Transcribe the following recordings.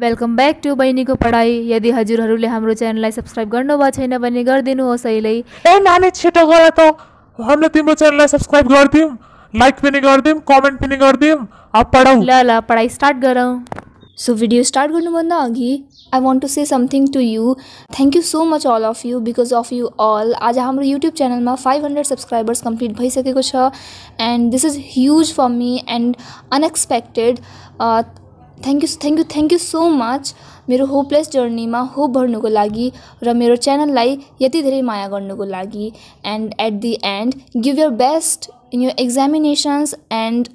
Welcome two बहनी को पढ़ाई यदि हजार हम चैनल सब्सक्राइब कर नानी छिटो गए तो हम तिम्रो चैनल सब्सक्राइब गरिदिउँ लाइक पनि कमेंट भी कर गरिदिउँ अब पढ़ाऊ ल ल स्टार्ट गरौँ सो भिडियो स्टार्ट गर्नुभन्दा अघि I want to say something to you thank you so much all of you because of you all आज हाम्रो युट्युब च्यानलमा फाइभ हन्ड्रेड सब्सक्राइबर्स कम्प्लिट भइसकेको छ and this is huge for me and unexpected thank you thank you thank you so much मेरो hopeless जर्नीमा hope भर्नुको लागि र मेरो च्यानललाई यति धेरै माया गर्नुको लागि and at the end give your best in your examinations and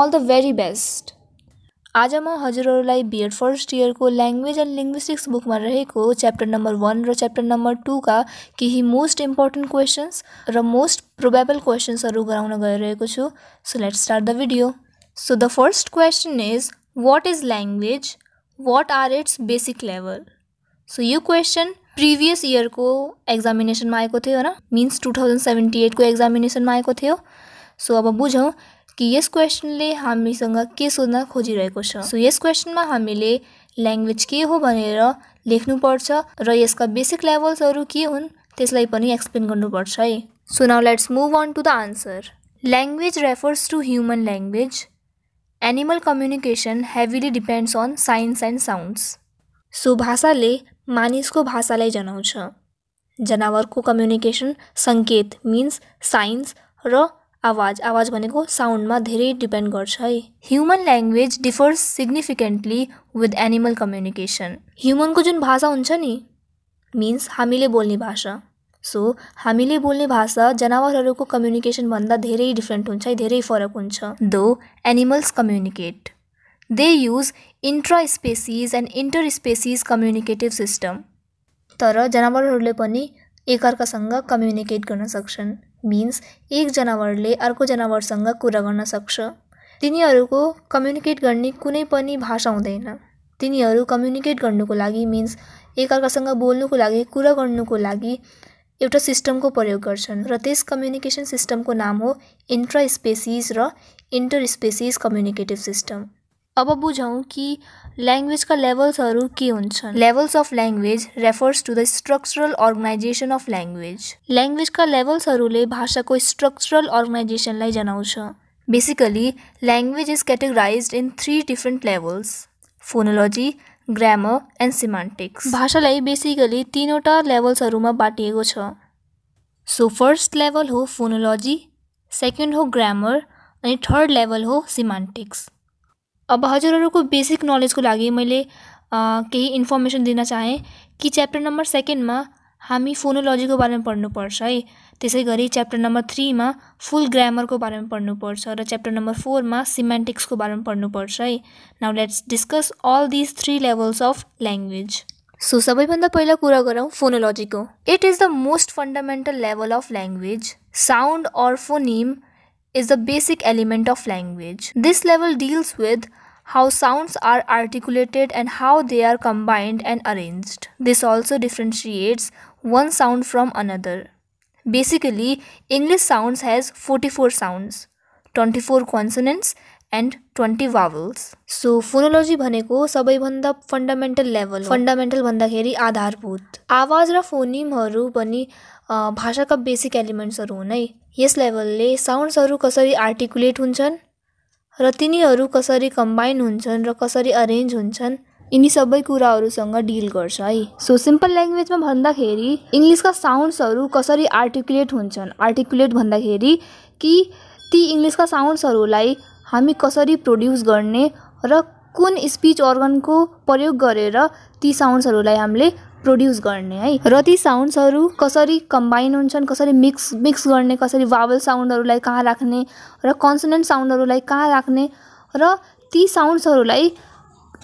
all the very best आज म हजुरहरूलाई बिएड फर्स्ट इयरको ल्याङ्ग्वेज एन्ड लिङ्ग्विस्टिक्स बुकमा रहेको च्याप्टर नम्बर वान र च्याप्टर नम्बर टूका केही मोस्ट इम्पोर्टेन्ट क्वेसन्स र मोस्ट प्रोबेबल क्वेसन्सहरू गराउन गइरहेको छु so let start the video so the first question is what is language what are its basic level so you question previous year ko examination ma aeko thiyo na means 2078 ko examination ma aeko thiyo so aba bujhau ki yes question le hami sanga ke sodhna khoji raheko cha so yes question ma hamile language ke ho bhanera lekhnu parcha ra yeska basic levels haru ke hun teslai pani explain garnu parcha hai so now let's move on to the answer language refers to human language animal communication heavily depends on signs and sounds so भाषाले मानिसको भाषालाई जनाउँछ जनावरको communication सङ्केत means science र आवाज आवाज भनेको साउन्डमा धेरै डिपेन्ड गर्छ है human language differs significantly with animal communication ह्युमनको जुन भाषा हुन्छ नि मिन्स हामीले बोल्ने भाषा सो हामीले बोल्ने भाषा जनावरहरूको कम्युनिकेसनभन्दा धेरै डिफ्रेन्ट हुन्छ है धेरै फरक हुन्छ though animals communicate they use intra species and inter species communicative system तर जनावरहरूले पनि एकअर्कासँग कम्युनिकेट गर्न सक्छन् मिन्स एक जनावरले अर्को जनावरसँग कुरा गर्न सक्छ तिनीहरूको कम्युनिकेट गर्ने कुनै पनि भाषा हुँदैन तिनीहरू कम्युनिकेट गर्नुको लागि मिन्स एकअर्कासँग बोल्नुको लागि कुरा गर्नुको लागि एउटा सिस्टमको प्रयोग गर्छन् र त्यस कम्युनिकेसन सिस्टमको नाम हो इन्ट्रा स्पेसिज र इन्टर स्पेसिज कम्युनिकेटिभ सिस्टम अब बुझौँ कि ल्याङ्ग्वेजका लेभल्सहरू के हुन्छन् levels of language refers to the structural organisation of language ल्याङ्ग्वेजका लेभल्सहरूले भाषाको स्ट्रक्चरल अर्गनाइजेसनलाई जनाउँछ basically language is categorise in three different levels phonology grammar and semantics भाषालाई बेसिकली तिनवटा लेभल्सहरूमा बाँटिएको छ सो फर्स्ट लेभल हो फोनोलोजी सेकेन्ड हो ग्रामर अनि थर्ड लेभल हो सिमान्टिक्स अब हजुरहरूको बेसिक नलेजको लागि मैले केही इन्फर्मेसन दिन चाहेँ कि च्याप्टर नम्बर सेकेन्डमा हामी फोनोलोजीको बारेमा पढ्नुपर्छ है त्यसै गरी च्याप्टर नम्बर थ्रीमा फुल ग्रामरको बारेमा पढ्नुपर्छ र च्याप्टर नम्बर फोरमा सिमेन्टिक्सको बारेमा पढ्नुपर्छ है now let's discuss all these three levels of language so सबैभन्दा पहिला कुरा गरौँ फोनोलोजीको it is the most fundamental level of language sound or phoneme is the basic element of language. This level deals with how sounds are articulated and how they are combined and arranged. This also differentiates one sound from another. Basically, English sounds has 44 sounds, 24 consonants and twenty vowels so phonology भनेको सबैभन्दा fundamental level fundamental भन्दाखेरि आधारभूत आवाज र फोनिमहरू पनि भाषाका basic एलिमेन्ट्सहरू हुन् है यस लेभलले साउन्ड्सहरू कसरी आर्टिकुलेट हुन्छन् र तिनीहरू कसरी कम्बाइन हुन्छन् र कसरी अरेन्ज हुन्छन् यिनी सबै कुराहरूसँग डिल गर्छ है सो सिम्पल ल्याङ्ग्वेजमा भन्दाखेरि इङ्ग्लिसका साउन्ड्सहरू कसरी आर्टिकुलेट हुन्छन् आर्टिकुलेट भन्दाखेरि कि ती इङ्ग्लिसका साउन्ड्सहरूलाई हामी कसरी प्रोड्युस गर्ने र कुन स्पिच अर्गनको प्रयोग गरेर ती साउन्ड्सहरूलाई हामीले प्रड्युस गर्ने है र ती साउन्ड्सहरू कसरी कम्बाइन हुन्छन् कसरी मिक्स मिक्स गर्ने कसरी वावल साउन्डहरूलाई कहाँ राख्ने र कन्सनेन्ट साउन्डहरूलाई कहाँ राख्ने र ती साउन्ड्सहरूलाई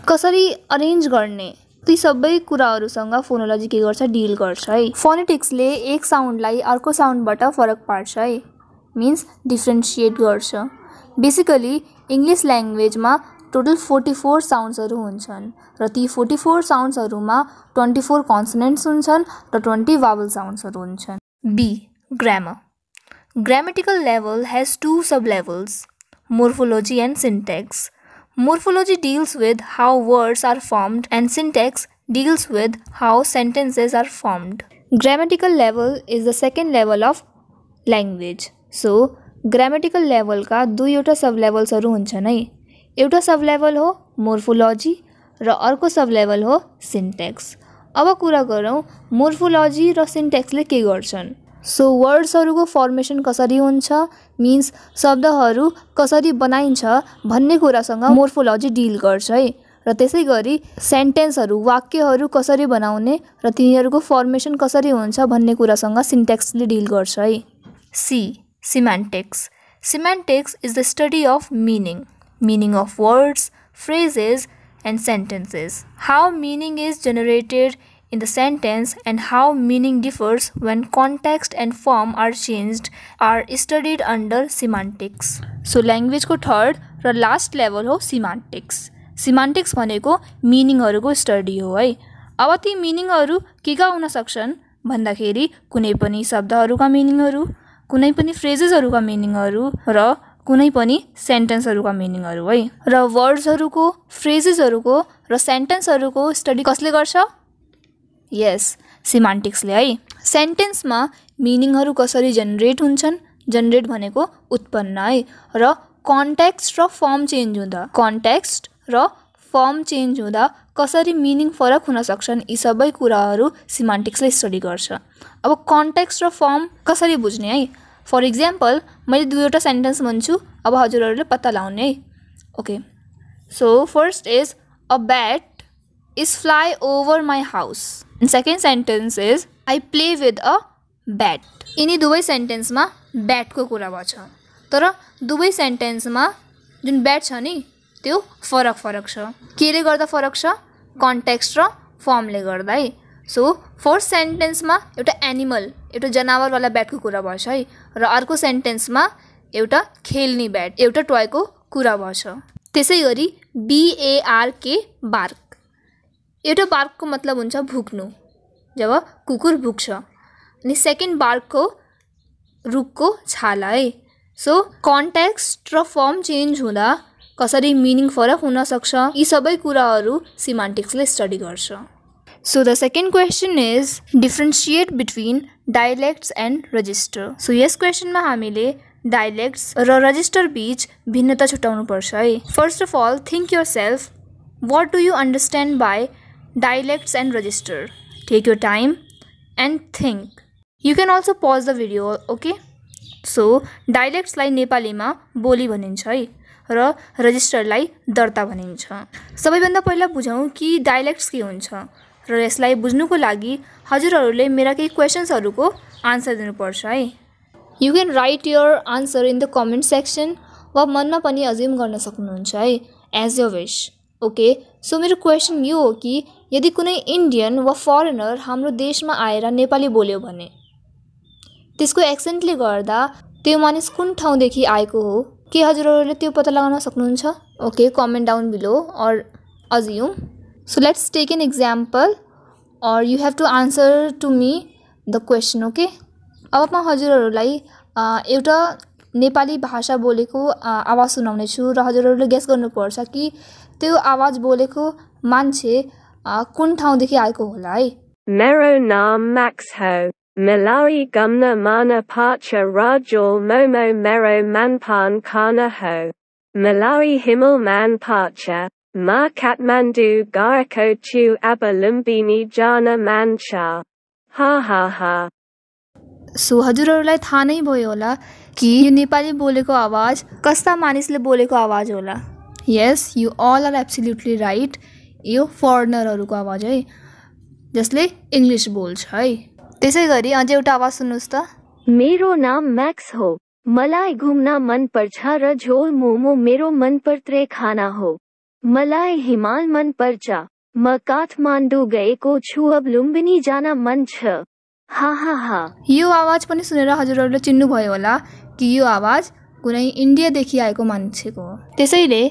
कसरी अरेन्ज गर्ने ती सबै कुराहरूसँग फोनोलोजी के गर्छ डिल गर्छ है फोनेटिक्सले एक साउन्डलाई अर्को साउन्डबाट फरक पार्छ है मिन्स डिफ्रेन्सिएट गर्छ बेसिकली इङ्ग्लिस ल्याङ्ग्वेजमा टोटल फोर्टी फोर साउन्ड्सहरू हुन्छन् र ती फोर्टी फोर साउन्ड्सहरूमा ट्वेन्टी फोर कन्सनेन्ट्स हुन्छन् र ट्वेन्टी वावल साउन्ड्सहरू हुन्छन् B grammar grammatical level has two sub levels morphology and syntax Morphology deals with how words are formed and syntax deals with how sentences are formed. Grammatical level is the second level of language. So, grammatical लेभलका दुईवटा sub लेभल्सहरू हुन्छन् है एउटा सब level हो morphology र अर्को सब level हो syntax अब कुरा गरौँ मोर्फोलोजी र सिन्ट्याक्सले के गर्छन् सो वर्ड्सहरूको फर्मेसन कसरी होन्स मिन्स कसरी बनाइन्छ भन्ने मोर्फोलॉजी डील करी गर्छ वाक्य कसरी बनाने र तिनीहरूको फर्मेसन कसरी हुन्छ भन्ने कुरासँग सिन्ट्याक्सले डिल गर्छ है C semantics semantics is the study of meaning meaning of words phrases and sentences how meaning is generated in the sentence and how meaning differs when context and form are changed are studied under semantics. So ल्याङ्ग्वेजको third र last level हो semantics सिमान्टिक्स भनेको मिनिङहरूको study हो है अब ती मिनिङहरू के का हुन सक्छन् भन्दाखेरि कुनै पनि शब्दहरूका मिनिङहरू कुनै पनि फ्रेजेसहरूका मिनिङहरू र कुनै पनि सेन्टेन्सहरूका मिनिङहरू है र वर्ड्सहरूको फ्रेजेसहरूको र सेन्टेन्सहरूको स्टडी कसले गर्छ यस सिमान्टिक्सले है सेन्टेन्समा मिनिङहरू कसरी जेनेरेट हुन्छन् जेनेरेट भनेको उत्पन्न है र कन्ट्याक्स्ट र फर्म चेन्ज हुँदा कन्ट्याक्स्ट र फर्म चेन्ज हुँदा कसरी मिनिङ फरक हुन सक्छन् यी सबै कुराहरू सिमान्टिक्सले स्टडी गर्छ अब कन्ट्याक्स्ट र फर्म कसरी बुझ्ने है फर इक्जाम्पल मैले दुईवटा सेन्टेन्स भन्छु अब हजुरहरूले पत्ता लगाउने है okay so first is a bat is fly over my house. And second sentence is I play with a bat. यिनी दुवै सेन्टेन्समा ब्याटको कुरा भएको तर दुवै सेन्टेन्समा जुन ब्याट छ नि त्यो फरक फरक छ केले गर्दा फरक छ कन्टेक्स्ट र फर्मले गर्दा है सो फर्स्ट सेन्टेन्समा एउटा एनिमल एउटा जनावरवाला ब्याटको कुरा भएछ है र अर्को सेन्टेन्समा एउटा खेल्ने ब्याट एउटा टोयको कुरा भएछ त्यसै गरी बिएआरके बार्क एउटा बार्कको मतलब हुन्छ भुक्नु जब कुकुर भुक्छ अनि सेकेन्ड बार्कको रुखको छाला है सो कन्ट्याक्स्ट र फर्म चेन्ज हुँदा कसरी मिनिङ फरक हुनसक्छ यी सबै कुराहरू सिमान्टिक्सले स्टडी गर्छ so the second question is differentiate between dialects and register so यस क्वेसनमा हामीले डाइलेक्ट्स र रजिस्टर बिच भिन्नता छुट्याउनुपर्छ है first of all think yourself what do you understand by dialects and register. Take your time and think. You can also pause the video, okay? So डाइलेक्ट्सलाई नेपालीमा बोली भनिन्छ है र रजिस्टरलाई दर्ता भनिन्छ सबैभन्दा पहिला बुझौँ कि डाइलेक्ट्स के हुन्छ र यसलाई बुझ्नुको लागि हजुरहरूले मेरा केही क्वेसन्सहरूको आन्सर दिनुपर्छ है you can write your answer in the comment section वा मनमा पनि अज्युम गर्न सक्नुहुन्छ है as a wish okay so मेरो क्वेसन यो हो कि यदि कुनै इन्डियन वा फरेनर हाम्रो देशमा आएर नेपाली बोल्यो भने त्यसको एक्सेन्टले गर्दा त्यो मानिस कुन ठाउँदेखि आएको हो के हजुरहरूले त्यो पत्ता लगाउन सक्नुहुन्छ okay comment down below or assume so let's take an example or you have to answer to me the question okay अब म हजुरहरूलाई एउटा नेपाली भाषा बोलेको आवाज सुनाउनेछु र हजुरहरूले गेस गर्नुपर्छ कि त्यो आवाज बोलेको मान्छे कुन ठाउँ देखि आएको होला है मेरो नाम म्याक्स हो मिलारी गम्न मान पाच राजो मोमो मेरो मानपान खाना हो मिलारी हिमल मान पाच मा काठमाडौँ गएको छु अब लुम्बिनी जान मान्छ हा हा हा सो हजुरहरूलाई थाहा नै भयो होला कि यो नेपाली बोलेको आवाज कस्ता मानिसले बोलेको आवाज होला yes you all are absolutely right यो फरेनरहरूको आवाज है जसले इङ्ग्लिस बोल्छ है त्यसै गरी अझै एउटा आवाज सुन्नुहोस् त मेरो नाम म्याक्स हो मलाई घुम्न मन पर्छ र झोल मोमो मेरो मन मनपर्ने खाना हो मलाई हिमाल मन पर्छ म काठमाडौँ गएको छु अब लुम्बिनी जान मन छ हा हा हा यो आवाज पनि सुनेर हजुरहरूले चिन्नुभयो होला कि यो आवाज कुनै इन्डियादेखि आएको मान्छेको त्यसैले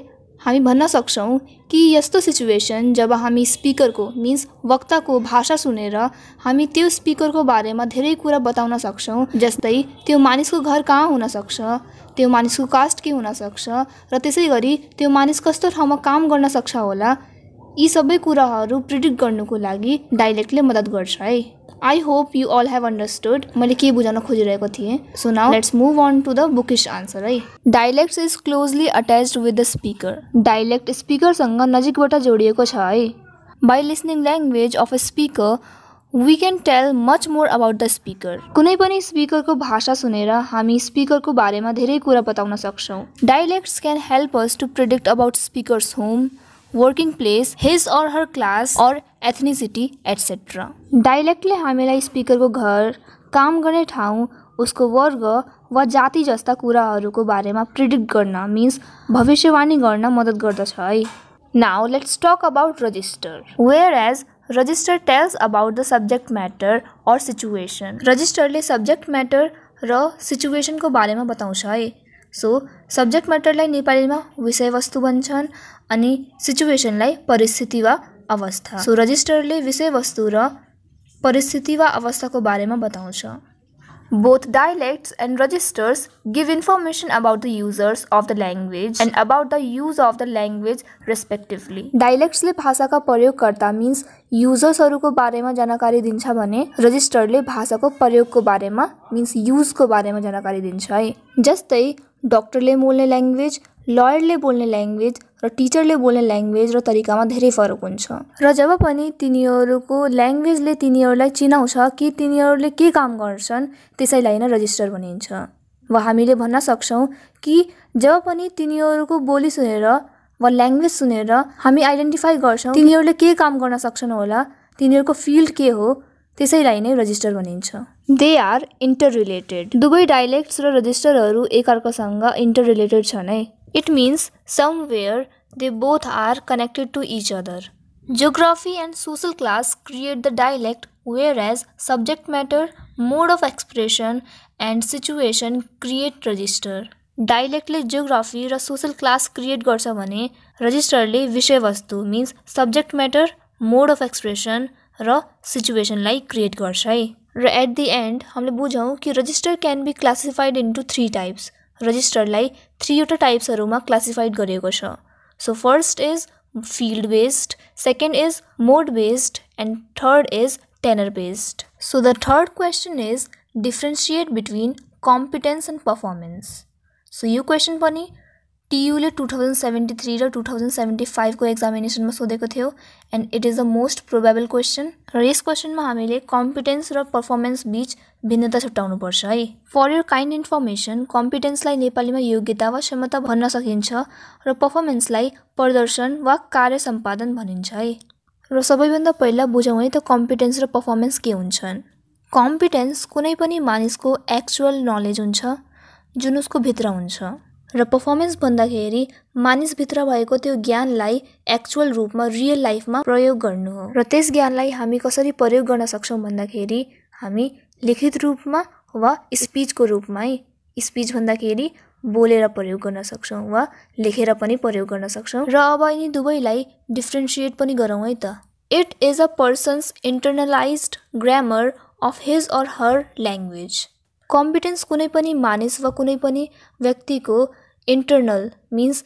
हामी भन्न सक्छौँ कि यस्तो सिचुएसन जब हामी स्पिकरको मिन्स वक्ताको भाषा सुनेर हामी त्यो स्पिकरको बारेमा धेरै कुरा बताउन सक्छौँ जस्तै त्यो मानिसको घर कहाँ हुनसक्छ त्यो मानिसको कास्ट के हुनसक्छ र त्यसै गरी त्यो मानिस कस्तो ठाउँमा काम गर्न सक्छ होला यी सबै कुराहरू प्रिडिक्ट गर्नुको लागि डाइलेक्टले मद्दत गर्छ है मतलब I hope you all have understood मैले के बुझाउन खोजिरहेको थिएँ so now let's move on to the bookish answer है dialect is closely attach with the speaker dialect स्पिकरसँग नजिकबाट जोडिएको छ है by listening language of a speaker we can tell much more about the speaker कुनै पनि स्पिकरको भाषा सुनेर हामी स्पिकरको बारेमा धेरै कुरा बताउन सक्छौँ dialects can help us to predict about speakers home working place his or her class or ethnicity etcetera हमें हामीलाई स्पिकरको घर काम गर्ने ठाउँ उसको वर्ग वा जाति जस्ता कुराहरूको बारेमा प्रिडिक्ट गर्न मिन्स भविष्यवाणी गर्न मद्दत गर्दछ है now let's talk about register whereas register tells about the subject matter or situation रजिस्टरले सब्जेक्ट म्याटर र सिचुएसनको बारेमा बताउँछ है सो सब्जेक्ट म्याटरलाई नेपालीमा विषयवस्तु भन्छन् अनि सिचुएसनलाई परिस्थिति वा अवस्था सो रजिस्टरले विषयवस्तु र परिस्थिति वा अवस्थाको बारेमा बताउँछ Both dialects and registers give information about the users of the language and about the use of the language respectively. डाइलेक्ट्सले भाषाका प्रयोगकर्ता मिन्स युजर्सहरूको बारेमा जानकारी दिन्छ भने रजिस्टरले भाषाको प्रयोगको बारेमा मिन्स युजको बारेमा जानकारी दिन्छ है जस्तै डक्टरले मोल्ने ल्याङ्ग्वेज लयरले बोल्ने ल्याङ्ग्वेज र टिचरले बोल्ने ल्याङ्ग्वेज र तरिकामा धेरै फरक हुन्छ र जब पनि तिनीहरूको ल्याङ्ग्वेजले तिनीहरूलाई चिनाउँछ कि तिनीहरूले के काम गर्छन् त्यसैलाई नै रजिस्टर भनिन्छ वा हामीले भन्न सक्छौँ कि जब पनि तिनीहरूको बोली सुनेर वा ल्याङ्ग्वेज सुनेर हामी आइडेन्टिफाई गर्छौँ तिनीहरूले के काम गर्न सक्छन् होला तिनीहरूको फिल्ड के हो त्यसैलाई नै रजिस्टर भनिन्छ दे आर इन्टर रिलेटेड दुवै डाइलेक्ट्स र रजिस्टरहरू एकअर्कासँग इन्टर रिलेटेड छन् है it means somewhere they both are connected to each other geography and social class create the dialect whereas subject matter mode of expression and situation create register डायलेक्टले geography र social class create कर register भने विषय वस्तु means subject matter mode of expression र सिचुएसनलाई create गर्छ at the end हमें बुझौँ कि register can be classified into three types register lai three types are Roma classified garekosha. So first is field based, second is mode based, and third is tenor based. So the third question is differentiate between competence and performance. So you question bunny. टियुले two thousand seventy three र two thousand seventy फाइभको एक्जामिनेसनमा सोधेको थियो and it is the most probable question र यस क्वेसनमा हामीले कम्पिटेन्स र पर्फर्मेन्स बिच भिन्नता छुट्याउनु पर्छ है फर यर काइन्ड इन्फर्मेसन कम्पिटेन्सलाई नेपालीमा योग्यता वा क्षमता भन्न सकिन्छ र पर्फर्मेन्सलाई प्रदर्शन वा कार्य सम्पादन भनिन्छ है र सबैभन्दा पहिला बुझौँ है त कम्पिटेन्स र पर्फर्मेन्स के हुन्छन् कम्पिटेन्स कुनै पनि मानिसको एक्चुअल नलेज हुन्छ जुन उसको भित्र हुन्छ र पर्फर्मेन्स भन्दाखेरि मानिसभित्र भएको त्यो ज्ञानलाई एक्चुअल रूपमा रियल लाइफमा प्रयोग गर्नु हो र त्यस ज्ञानलाई हामी कसरी प्रयोग गर्न सक्छौँ भन्दाखेरि हामी लिखित रूपमा वा स्पिचको रूपमा है स्पिच भन्दाखेरि बोलेर प्रयोग गर्न सक्छौँ वा लेखेर पनि प्रयोग गर्न सक्छौँ र अब यिनी दुवैलाई डिफ्रेन्सिएट पनि गरौँ है त it is a person's internalise grammar of his or her language competence कुनै पनि मानिस वा कुनै पनि व्यक्तिको इन्टरनल मिन्स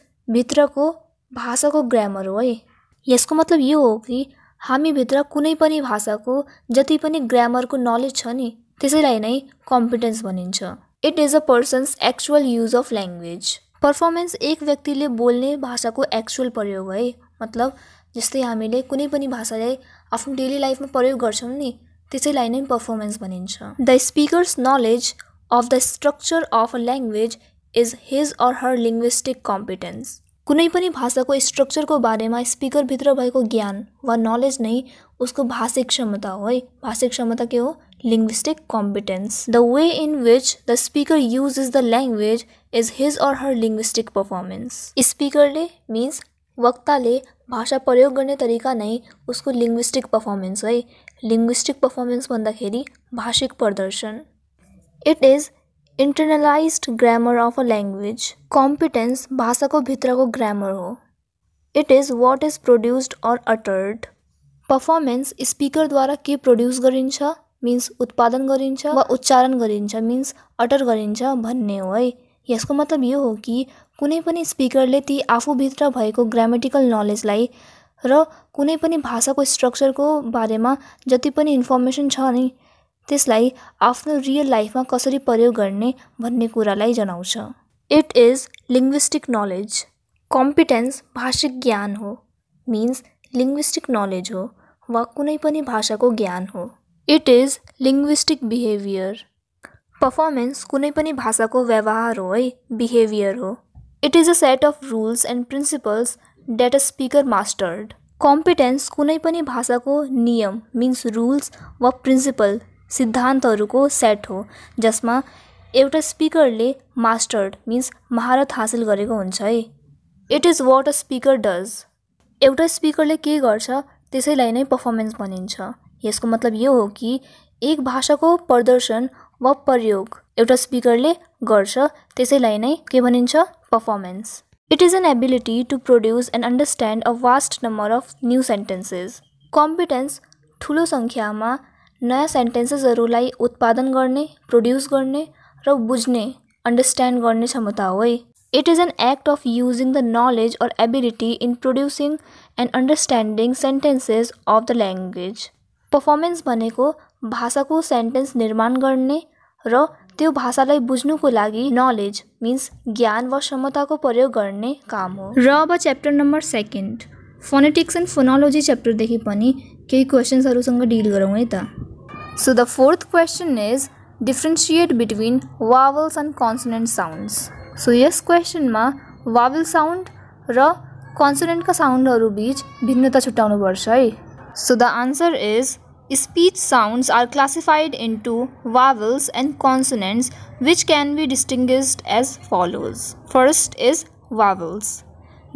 भाषा को ग्रामर हो हई यसको मतलब ये हो कि हमी भि कुछ भाषा को जति ग्रामर को नलेज छ नि त्यसैलाई नै it is a person's actual use of language performance एक व्यक्ति बोलने भाषा को एक्चुअल प्रयोग हई मतलब जस्तै हामीले कुनै पनि भाषालाई आफ्नो डेली लाइफमा प्रयोग गर्छौँ by the speaker's knowledge of the structure of a language is his or her linguistic competence कुनै पनि भाषाको स्ट्रक्चरको बारेमा स्पिकरभित्र भएको ज्ञान वा नलेज नै उसको भाषिक क्षमता हो है भाषिक क्षमता के हो way in which the speaker uses the language is his is her linguistic performance speaker performance. स्पिकरले वक्ता वक्ताले भाषा प्रयोग गर्ने तरिका नै उसको लिङ्ग्विस्टिक पर्फर्मेन्स है लिङ्ग्विस्टिक पर्फर्मेन्स भन्दाखेरि भाषिक प्रदर्शन it is internalised grammar of a language competence भित्र को ग्रामर हो it is what is produced और अटर्ड पर्फर्मेन्स द्वारा के प्रोड्यूस कर मिन्स उत्पादन कर उच्चारण कर मिन्स अटर कर इसको मतलब यह हो कि कुनै स्पीकर ने ती आपू भएको ग्रामेटिकल नलेज र कुनै पनि स्ट्रक्चर को बारे जति पनि इन्फर्मेसन छ नि त्यसलाई आफ्नो रियल लाइफमा कसरी प्रयोग गर्ने भन्ने कुरालाई जनाउँछ it is linguistic knowledge competence भाषिक ज्ञान हो मिन्स लिङ्ग्विस्टिक नलेज हो वा कुनै पनि भाषाको ज्ञान हो it is linguistic behaviour performance कुनै पनि भाषाको व्यवहार हो है बिहेभियर हो it is a set of rules and principles that a speaker mastered competence कुनै पनि भाषाको नियम मिन्स रुल्स वा प्रिन्सिपल सिद्धान्तहरूको सेट हो जसमा एउटा स्पिकरले मास्टर्ड मिन्स महारत हासिल गरेको हुन्छ है it is what a speaker does एउटा स्पिकरले के गर्छ त्यसैलाई नै पर्फर्मेन्स भनिन्छ यसको मतलब यो हो कि एक भाषाको प्रदर्शन वा प्रयोग एउटा स्पिकरले गर्छ त्यसैलाई नै के भनिन्छ performance it is an ability to produce and understand a vast number of new sentences competence ठुलो सङ्ख्यामा नयाँ सेन्टेन्सेसहरूलाई उत्पादन गर्ने प्रोड्युस गर्ने र बुझ्ने अन्डरस्ट्यान्ड गर्ने क्षमता हो है it is an act of using the knowledge or ability in producing and understanding sentences of the language performance भनेको भाषाको सेन्टेन्स निर्माण गर्ने र त्यो भाषालाई बुझ्नुको लागि नलेज मिन्स ज्ञान वा क्षमताको प्रयोग गर्ने काम हो र अब chapter number second phonetics and phonology च्याप्टरदेखि पनि કે એ ક્વેશ્ચન સારું સંગ ડીલ કરવું હતા so the fourth question is differentiate between vowels and consonant sounds so યસ ક્વેશ્ચનમાં વાવલ સાઉન્ડ र કોન્સોનન્ટका साउन्डहरू बिच भिन्नता छुट्याउनुपर्छ है so the answer is speech sounds are classified into vowels and consonants which can be distinguished as follows first is vowels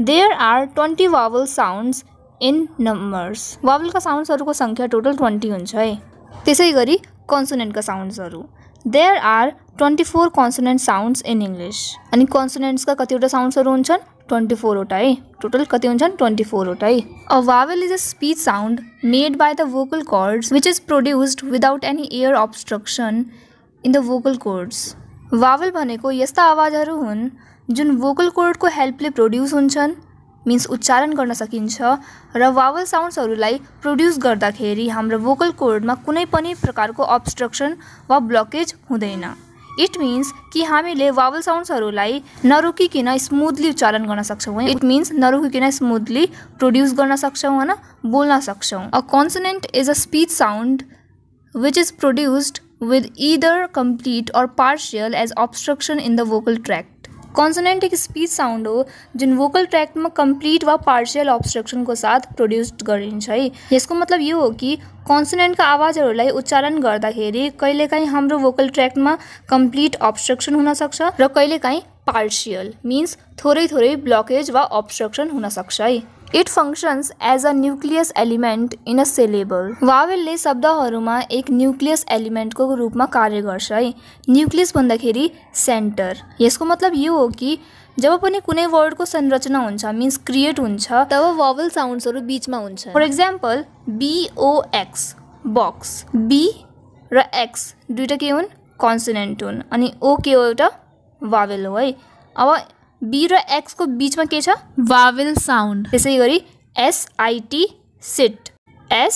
there are twenty vowel sounds in vowel का साउन्ड्सहरूको संख्या टोटल ट्वेंटी हुन्छ है त्यसै गरी there are twenty four consonant sounds in English अनि का कतिवटा साउंड्स ट्वेंटी फोर फोरवटा है टोटल कति हुन्छन् ट्वेन्टी फोरवटा है a vowel is a speech sound made by the vocal cords which is produced without any air obstruction in the vocal cords vowel भनेको यस्ता हु जो जुन कोड को हेल्पले प्रड्यूस हुन्छन् मिन्स उच्चारण गर्न सकिन्छ र वावल साउन्ड्सहरूलाई प्रड्युस गर्दाखेरि हाम्रो भोकल कोडमा कुनै पनि प्रकारको अब्स्ट्रक्सन वा ब्लकेज हुँदैन इट मिन्स कि हामीले वावल साउन्ड्सहरूलाई नरोकिकन स्मुथली उच्चारण गर्न सक्छौँ है इट मिन्स नरोकिकन स्मुथली प्रड्युस गर्न सक्छौँ होइन बोल्न सक्छौँ a consonant is a speech sound which is produced with either complete or partial as obstruction in the vocal tract consonant एक स्पीच साउन्ड हो जुन भोकल ट्र्याक्टमा कम्प्लिट वा पार्सियल अब्स्ट्रक्सनको साथ प्रड्युस गरिन्छ है यसको मतलब यो हो कि कन्सोनेन्टका आवाजहरूलाई उच्चारण गर्दाखेरि कहिलेकाहीँ हाम्रो भोकल ट्र्याक्टमा कम्प्लिट अब्स्ट्रक्सन हुनसक्छ र कहिलेकाहीँ पार्सियल मिन्स थोरै थोरै ब्लकेज वा अब्स्ट्रक्सन हुनसक्छ है it functions as a nucleus element in a syllable वावेलले शब्दहरूमा एक न्युक्लियस एलिमेन्टको रूपमा कार्य गर्छ है न्युक्लियस भन्दाखेरि सेन्टर यसको मतलब यो हो कि जब पनि कुनै वर्डको संरचना हुन्छ मिन्स क्रिएट हुन्छ तब वावेल साउन्ड्सहरू बिचमा हुन्छ for example B O X box B र एक्स दुइटा के हुन् कन्सनेन्ट हुन् अनि ओ के हो एउटा वावेल हो है अब बी र एक्सको बिचमा के छ वावेल साउन्ड त्यसै गरी एसआइटी सिट एस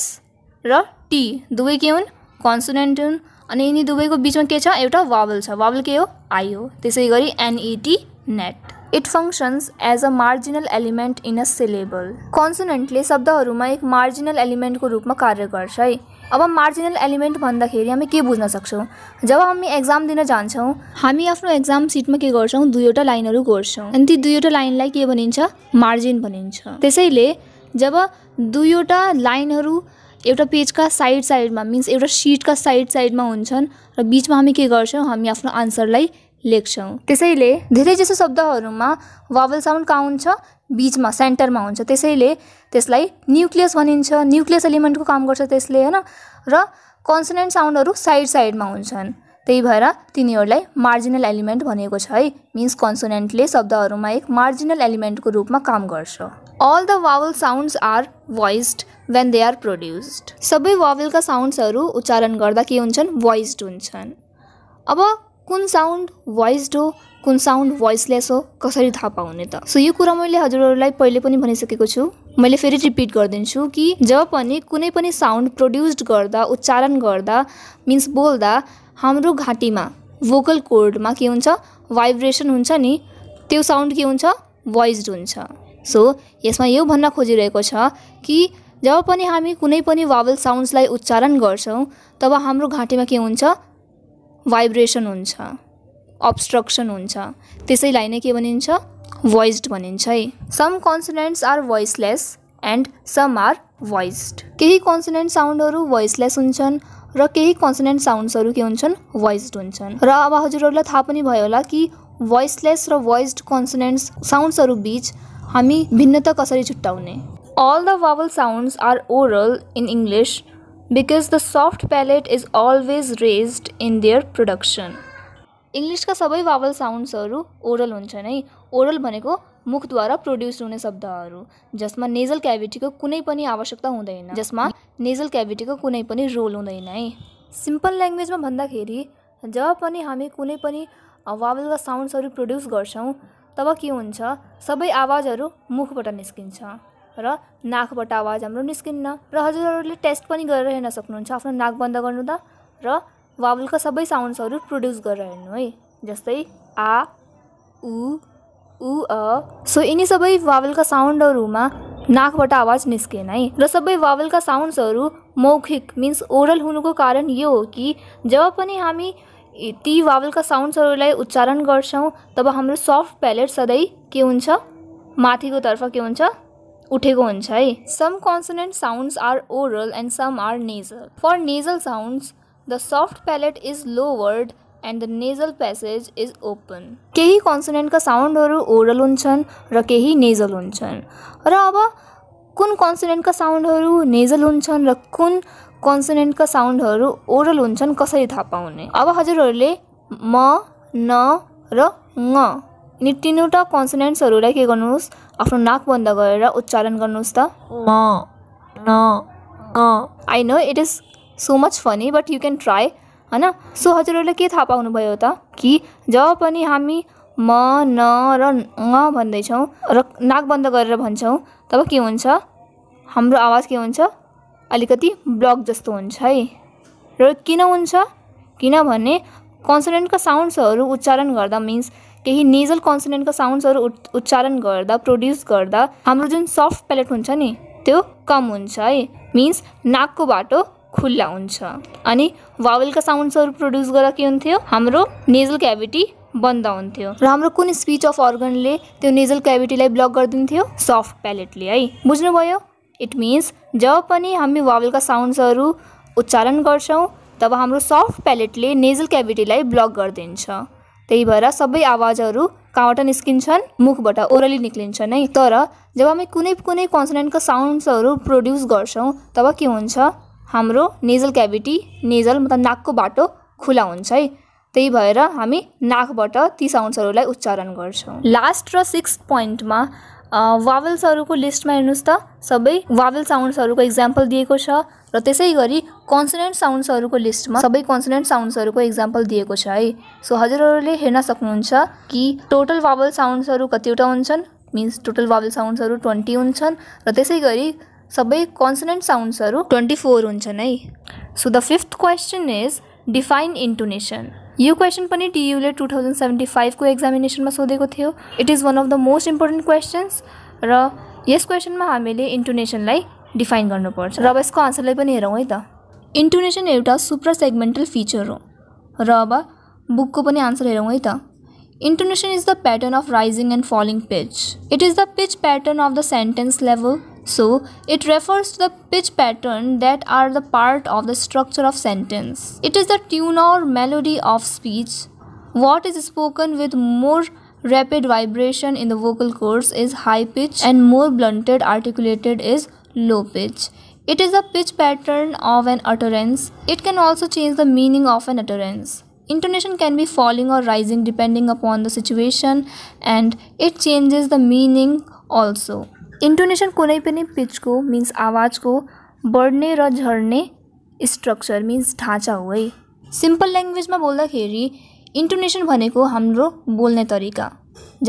र टी दुवै के हुन् कन्सोनेन्ट हुन् अनि यिनी दुवैको बिचमा के छ एउटा वावल छ वावल के हो आई हो त्यसै गरी N E T net it functions as a marginal element in a syllable कन्सोनेन्टले शब्दहरूमा एक मार्जिनल एलिमेन्टको रूपमा कार्य गर्छ है अब मार्जिनल एलिमेन्ट भन्दाखेरि हामी के बुझ्न सक्छौँ जब हामी एक्जाम दिन जान्छौँ हामी आफ्नो एक्जाम सिटमा के गर्छौँ दुईवटा लाइनहरू गर्छौँ अनि ती दुईवटा लाइनलाई के भनिन्छ मार्जिन भनिन्छ त्यसैले जब दुईवटा लाइनहरू एउटा पेजका साइड साइडमा मिन्स एउटा सिटका साइड साइडमा हुन्छन् र बिचमा हामी के गर्छौँ हामी आफ्नो आन्सरलाई लेख्छौँ त्यसैले धेरै जसो शब्दहरूमा वावल साउन्ड काउन्ट छ बिचमा सेन्टरमा हुन्छ त्यसैले त्यसलाई न्युक्लियस भनिन्छ न्युक्लियस एलिमेन्टको काम गर्छ त्यसले होइन र कन्सनेन्ट साउन्डहरू साइड साइडमा हुन्छन् त्यही भएर तिनीहरूलाई मार्जिनल एलिमेन्ट भनेको छ है मिन्स कन्सोनेन्टले शब्दहरूमा एक मार्जिनल एलिमेन्टको रूपमा काम गर्छ all the vowel sounds are voiced when they are produced सबै वावलका साउन्ड्सहरू उच्चारण गर्दा के हुन्छन् भोइस्ड हुन्छन् अब कुन साउन्ड भोइस्ड हो कुन साउन्ड भोइसलेस हो कसरी थाहा पाउने त सो यो कुरा मैले हजुरहरूलाई पहिले पनि भनिसकेको छु मैले फेरि रिपिट गरिदिन्छु कि जब पनि कुनै पनि साउन्ड प्रड्युस्ड गर्दा उच्चारण गर्दा मिन्स बोल्दा हाम्रो घाँटीमा भोकल कोडमा के हुन्छ भाइब्रेसन हुन्छ नि त्यो साउन्ड के हुन्छ भोइस्ड हुन्छ सो यसमा यो भन्न खोजिरहेको छ कि जब पनि हामी कुनै पनि वावल साउन्ड्सलाई उच्चारण गर्छौँ तब हाम्रो घाँटीमा के हुन्छ भाइब्रेसन हुन्छ अब्स्ट्रक्शन होसलाई नहीं भाई वॉइड भाई some consonants are voiceless and some are voiced कई कंसनेंट साउंड वोइसलेस हो रही कंसनेंट साउंड्स के वोइस्ड हो रहा हजार था भोला कि वोइसलेस रोइस्ड कंसनेंट्स साउंड्स बीच हमी भिन्नता कसरी छुट्टाऊने all the vowel sounds are oral in English because the soft palate is always raised in their production इङ्ग्लिसका सबै भावल साउन्ड्सहरू ओरल हुन्छन् है ओरल भनेको मुखद्वारा प्रोड्युस हुने शब्दहरू जसमा नेजल क्याभिटीको कुनै पनि आवश्यकता हुँदैन जसमा नेजल क्याभिटीको कुनै पनि रोल हुँदैन है सिम्पल ल्याङ्ग्वेजमा भन्दाखेरि जब पनि हामी कुनै पनि वावलका साउन्ड्सहरू प्रड्युस गर्छौँ तब के हुन्छ सबै आवाजहरू मुखबाट निस्किन्छ र नाकबाट आवाज हाम्रो निस्किन्न र हजुरहरूले टेस्ट पनि गरेर हेर्न सक्नुहुन्छ आफ्नो नाक बन्द गर्नु त र वावल का सब प्रड्युस प्रड्यूस कर है जस्तै आ उ उ अ सो यिनी सबै वावलका साउन्डहरूमा नाकबाट आवाज निस्किन हाई र सबै वावलका साउन्ड्सहरू मौखिक मिन्स ओरल होने को कारण यो हो कि जब पनि हामी ती का साउंड्स उच्चारण गर्छौँ तब हाम्रो सफ्ट पैलेट सधैँ के हुन्छ माथिको तर्फ के हुन्छ उठेको हुन्छ some consonant sounds are oral and some are nasal for nasal sounds The soft palate is lowered and the nasal passage is open केही कन्सोनेन्टका साउन्डहरू ओरल हुन्छन् र केही नेजल हुन्छन् र अब कुन कन्सोनेन्टका साउन्डहरू नेजल हुन्छन् र कुन कन्सोनेन्टका साउन्डहरू ओरल हुन्छन् कसरी थाहा पाउने अब हजुरहरूले म न र ङ यिनी तिनवटा कन्सोनेन्ट्सहरूलाई के गर्नुहोस् आफ्नो नाक बन्द गरेर उच्चारण गर्नुहोस् त म न I know it is so much funny but you can try होइन सो हजुरहरूले के थाहा पाउनुभयो त कि जब पनि हामी म न र न भन्दैछौँ र नाक बन्द गरेर भन्छौँ तब के हुन्छ हाम्रो आवाज के हुन्छ अलिकति ब्लक जस्तो हुन्छ है र किन हुन्छ किनभने कन्सनेन्टका साउन्ड्सहरू उच्चारण गर्दा मिन्स केही नेजल कन्सनेन्टका साउन्ड्सहरू उच्चारण गर्दा प्रड्युस गर्दा हाम्रो जुन सफ्ट प्यालेट हुन्छ नि त्यो कम हुन्छ है मिन्स नाकको बाटो खुल्ला हुन्छ अनि भावेलका साउन्ड्सहरू प्रड्युस गर्दा के हुन्थ्यो हाम्रो नेजल क्याभिटी बन्द हुन्थ्यो र हाम्रो कुन स्पिच अफ अर्गनले त्यो नेजल क्याभिटीलाई ब्लक गरिदिन्थ्यो सफ्ट प्यालेटले है बुझ्नुभयो इट मिन्स जब पनि हामी वावलका साउन्ड्सहरू उच्चारण गर्छौँ तब हाम्रो सफ्ट प्यालेटले नेजल क्याभिटीलाई ब्लक गरिदिन्छ त्यही भएर सबै आवाजहरू कहाँबाट निस्किन्छन् मुखबाट ओरली निक्लिन्छन् है तर जब हामी कुनै कुनै कन्सनेन्टको साउन्ड्सहरू प्रड्युस गर्छौँ तब के हुन्छ हाम्रो नेजल क्याभिटी नेजल मतलब नाकको बाटो खुला हुन्छ है त्यही भएर हामी नाकबाट ती साउन्ड्सहरूलाई उच्चारण गर्छौँ लास्ट र सिक्स पोइन्टमा वावल्सहरूको लिस्टमा हेर्नुहोस् त सबै वावल साउन्ड्सहरूको इक्जाम्पल दिएको छ र त्यसै गरी कन्सनेन्ट साउन्ड्सहरूको लिस्टमा सबै कन्सनेन्ट साउन्ड्सहरूको इक्जाम्पल दिएको छ है सो हजुरहरूले हेर्न सक्नुहुन्छ कि टोटल वावल साउन्ड्सहरू कतिवटा हुन्छन् मिन्स टोटल वावल साउन्ड्सहरू ट्वेन्टी हुन्छन् र त्यसै गरी सब कन्सोनेन्ट साउन्ड्सहरू ट्वेंटी फोर हुन्छन् so the fifth question is define intonation यो क्वेसन टू टियुले टु फाइव को एक्जामिनेशन में सोधे थे it is one of the most important questions र यस क्वेसनमा हामीले इन्टोनेसनलाई डिफाइन गर्नुपर्छ र अब यसको आन्सरलाई पनि हेरौँ है त इन्टोनेसन एउटा सुप्र सेगमेन्टल फिचर हो र बुक को आंसर हर हेरौँ है त is the pattern of rising and falling pitch it is the pitch pattern of the sentence level So, it refers to the pitch pattern that are the part of the structure of sentence. It is the tune or melody of speech. What is spoken with more rapid vibration in the vocal cords is high pitch and more blunted articulated is low pitch. It is a pitch pattern of an utterance. It can also change the meaning of an utterance. Intonation can be falling or rising depending upon the situation and it changes the meaning also. Intonation कुनै पनि पिचको means आवाजको बढ्ने र झर्ने structure means ढाँचा हो है simple ल्याङ्ग्वेजमा बोल्दाखेरि इन्टोनेसन भनेको हाम्रो बोल्ने तरिका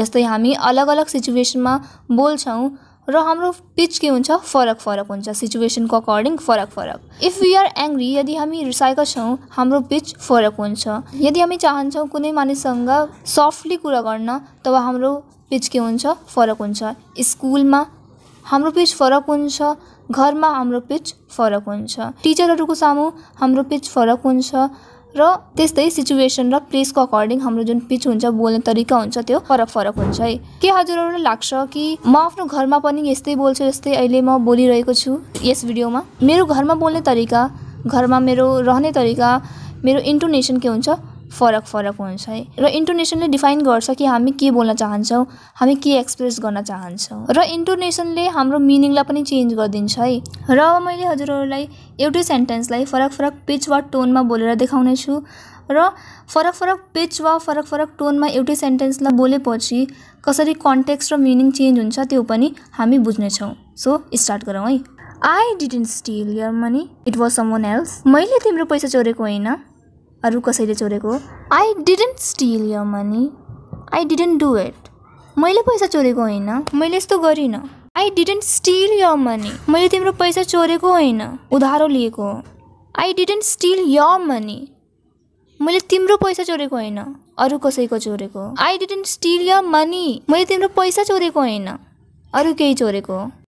जस्तै हामी अलग अलग सिचुएसनमा बोल्छौँ र हाम्रो पिच के हुन्छ फरक फरक हुन्छ सिचुएसनको अकर्डिङ फरक फरक इफ वी आर एङ्ग्री यदि हामी रिसाएका छौँ हाम्रो पिच फरक हुन्छ यदि हामी चाहन्छौँ कुनै मानिससँग सफ्टली कुरा गर्न तब हाम्रो पिच के हुन्छ फरक हुन्छ स्कुलमा हाम्रो पिच फरक हुन्छ घरमा हाम्रो पिच फरक हुन्छ टिचरहरूको सामु हाम्रो पिच फरक हुन्छ र त्यस्तै सिचुएसन र प्लेसको अकर्डिङ हाम्रो जुन पिच हुन्छ बोल्ने तरिका हुन्छ त्यो फरक फरक हुन्छ है के हजुरहरूलाई लाग्छ कि म आफ्नो घरमा पनि यस्तै बोल्छु जस्तै अहिले म बोलिरहेको छु यस भिडियोमा मेरो घरमा बोल्ने तरिका घरमा मेरो रहने तरिका मेरो इन्टोनेसन के हुन्छ फरक फरक हुन्छ है र इन्टोनेसनले डिफाइन गर्छ कि हामी के बोल्न चाहन्छौँ हामी के एक्सप्रेस गर्न चाहन्छौँ र इन्टोनेसनले हाम्रो मिनिङलाई पनि चेन्ज गरिदिन्छ है र मैले हजुरहरूलाई एउटै सेन्टेन्सलाई फरक फरक पिच वा टोनमा बोलेर देखाउनेछु र फरक फरक पिच वा फरक फरक टोनमा एउटै सेन्टेन्सलाई बोलेपछि कसरी कन्टेक्स्ट र मिनिङ चेन्ज हुन्छ त्यो पनि हामी बुझ्नेछौँ सो स्टार्ट गरौँ है I didn't steal your money it was someone else मैले तिम्रो पैसा चोरेको होइन अरू कसैले चोरेको I didn't steal your money I didn't do it मैले पैसा चोरेको होइन मैले यस्तो गरिनँ I didn't steal your money मैले तिम्रो पैसा चोरेको होइन उधारो लिएको I didn't steal your money मैले तिम्रो पैसा चोरेको होइन अरू कसैको चोरेको I didn't steal your money मैले तिम्रो पैसा चोरेको होइन अरू केही चोरेको